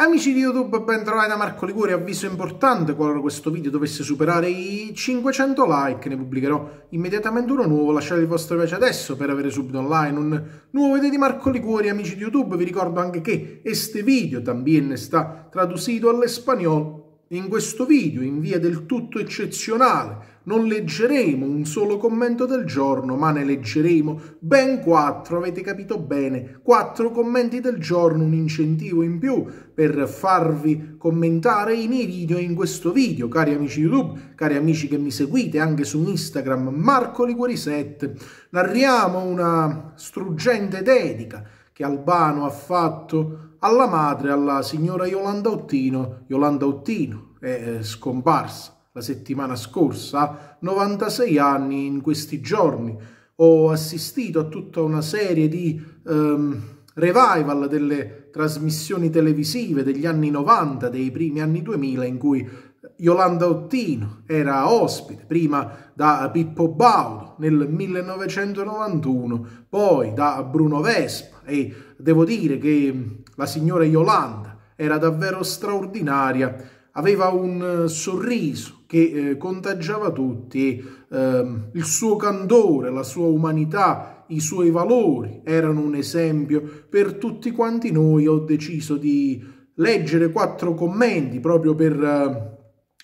Amici di YouTube, bentrovati da Marco Liguri, avviso importante, qualora questo video dovesse superare i 500 like, ne pubblicherò immediatamente uno nuovo, lasciate il vostro piace adesso per avere subito online un nuovo video di Marco Liguri, amici di YouTube, vi ricordo anche che este video también está traducido all'espagnolo in questo video, in via del tutto eccezionale, non leggeremo un solo commento del giorno, ma ne leggeremo ben quattro, avete capito bene, quattro commenti del giorno, un incentivo in più per farvi commentare i miei video in questo video, cari amici YouTube, cari amici che mi seguite anche su Instagram, Marco Liguori7. Narriamo una struggente dedica che Albano ha fatto alla madre, alla signora Yolanda Ottino. Yolanda Ottino è eh, scomparsa la settimana scorsa, 96 anni in questi giorni. Ho assistito a tutta una serie di ehm, revival delle trasmissioni televisive degli anni 90, dei primi anni 2000, in cui Yolanda Ottino era ospite prima da Pippo Baudo nel 1991, poi da Bruno Vespa e devo dire che la signora Yolanda era davvero straordinaria, aveva un eh, sorriso che eh, contagiava tutti, eh, il suo candore, la sua umanità, i suoi valori erano un esempio per tutti quanti noi. Ho deciso di leggere quattro commenti proprio per eh,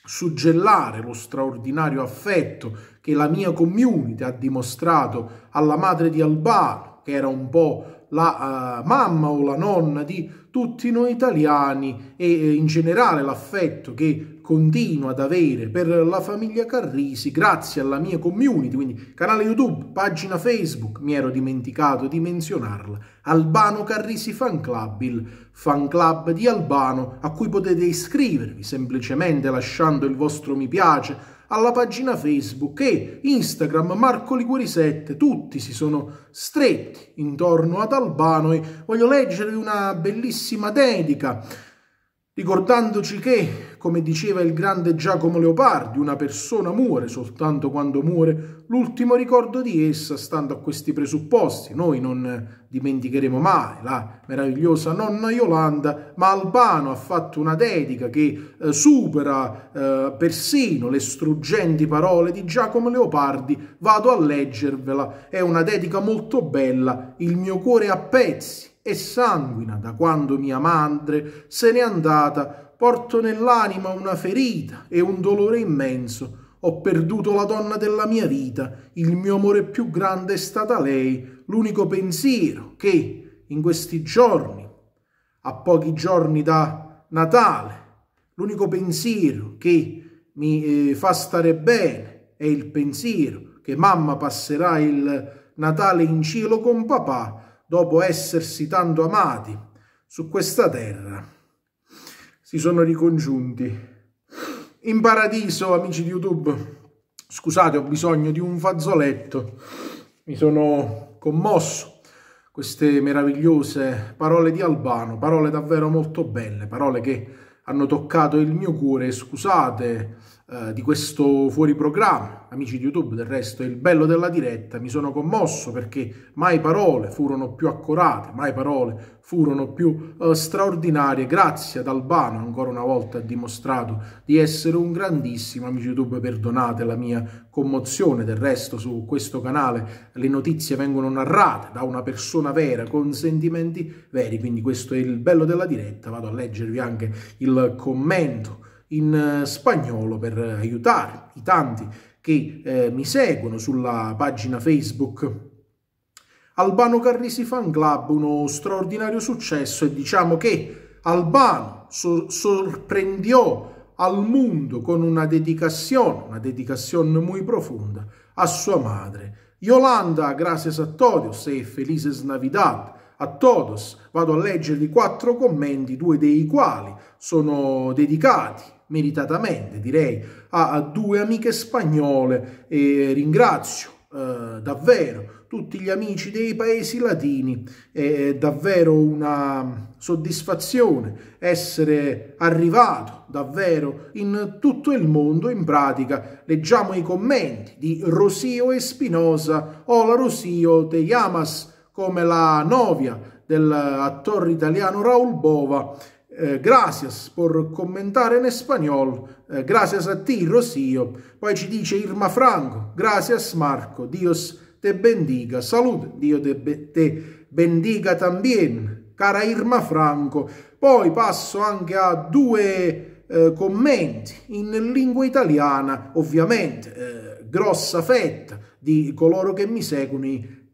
suggellare lo straordinario affetto che la mia community ha dimostrato alla madre di Albano che era un po' la uh, mamma o la nonna di tutti noi italiani e eh, in generale l'affetto che continuo ad avere per la famiglia Carrisi grazie alla mia community, quindi canale YouTube, pagina Facebook, mi ero dimenticato di menzionarla, Albano Carrisi Fan Club, il fan club di Albano a cui potete iscrivervi semplicemente lasciando il vostro mi piace, alla pagina Facebook e Instagram Marco Liguori 7, tutti si sono stretti intorno ad Albano e voglio leggere una bellissima dedica ricordandoci che, come diceva il grande Giacomo Leopardi, una persona muore soltanto quando muore, l'ultimo ricordo di essa, stando a questi presupposti, noi non dimenticheremo mai la meravigliosa nonna Yolanda, ma Albano ha fatto una dedica che eh, supera eh, persino le struggenti parole di Giacomo Leopardi, vado a leggervela, è una dedica molto bella, il mio cuore a pezzi, e sanguina da quando mia madre se n'è andata, porto nell'anima una ferita e un dolore immenso. Ho perduto la donna della mia vita, il mio amore più grande è stata lei, l'unico pensiero che in questi giorni, a pochi giorni da Natale, l'unico pensiero che mi eh, fa stare bene è il pensiero che mamma passerà il Natale in cielo con papà dopo essersi tanto amati su questa terra, si sono ricongiunti. In paradiso, amici di YouTube, scusate, ho bisogno di un fazzoletto, mi sono commosso. Queste meravigliose parole di Albano, parole davvero molto belle, parole che hanno toccato il mio cuore, scusate eh, di questo fuori programma. Amici di YouTube, del resto è il bello della diretta, mi sono commosso perché mai parole furono più accurate, mai parole furono più eh, straordinarie. Grazie ad Albano, ancora una volta ha dimostrato di essere un grandissimo. Amici di YouTube, perdonate la mia commozione, del resto su questo canale le notizie vengono narrate da una persona vera, con sentimenti veri, quindi questo è il bello della diretta. Vado a leggervi anche il commento in eh, spagnolo per aiutare i tanti che eh, mi seguono sulla pagina Facebook. Albano Carrisi Fan Club, uno straordinario successo e diciamo che Albano sor sorprendiò al mondo con una dedicazione, una dedicazione molto profonda a sua madre. Yolanda, grazie a todos e felices Navidad a todos. Vado a leggervi quattro commenti, due dei quali sono dedicati meritatamente, direi, a, due amiche spagnole e ringrazio eh, davvero tutti gli amici dei paesi latini. È davvero una soddisfazione essere arrivato davvero in tutto il mondo in pratica. Leggiamo i commenti di Rosio Espinosa. Hola Rosio, te llamas come la novia dell'attore italiano Raul Bova. Eh, gracias por commentare in spagnolo, eh, gracias a ti Rosio. Poi ci dice Irma Franco, gracias Marco, Dios te bendiga, salute, Dio te, be te bendiga también, cara Irma Franco. Poi passo anche a due eh, commenti in lingua italiana, ovviamente eh, grossa fetta di coloro che mi seguono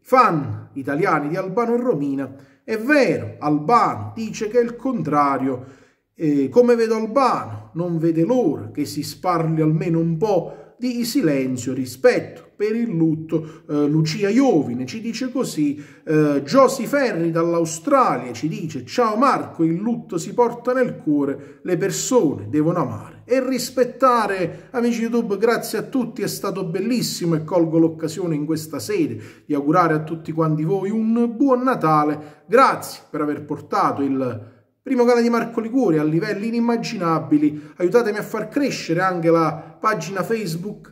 Fan italiani di Albano e Romina, è vero, Albano dice che è il contrario. Eh, come vedo Albano, non vede l'ora che si sparli almeno un po' di silenzio rispetto per il lutto. Eh, Lucia Iovine ci dice così, eh, Josi Ferri dall'Australia ci dice ciao Marco, il lutto si porta nel cuore, le persone devono amare e rispettare. Amici YouTube, grazie a tutti, è stato bellissimo e colgo l'occasione in questa sede di augurare a tutti quanti voi un buon Natale. Grazie per aver portato il Primo canale di Marco Liguri a livelli inimmaginabili. Aiutatemi a far crescere anche la pagina Facebook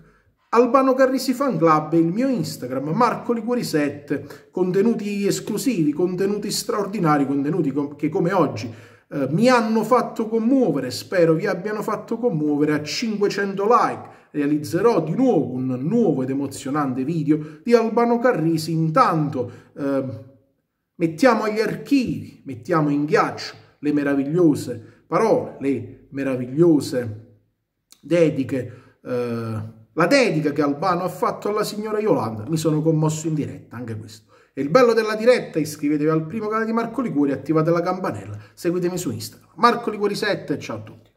Albano Carrisi Fan Club e il mio Instagram Marco Liguri 7. Contenuti esclusivi, contenuti straordinari, contenuti che come oggi eh, mi hanno fatto commuovere, spero vi abbiano fatto commuovere a 500 like. Realizzerò di nuovo un nuovo ed emozionante video di Albano Carrisi. Intanto eh, mettiamo agli archivi, mettiamo in ghiaccio le meravigliose parole, le meravigliose dediche, eh, la dedica che Albano ha fatto alla signora Yolanda. Mi sono commosso in diretta, anche questo. E il bello della diretta, iscrivetevi al primo canale di Marco Liquori, attivate la campanella, seguitemi su Instagram. Marco Liguori 7, ciao a tutti.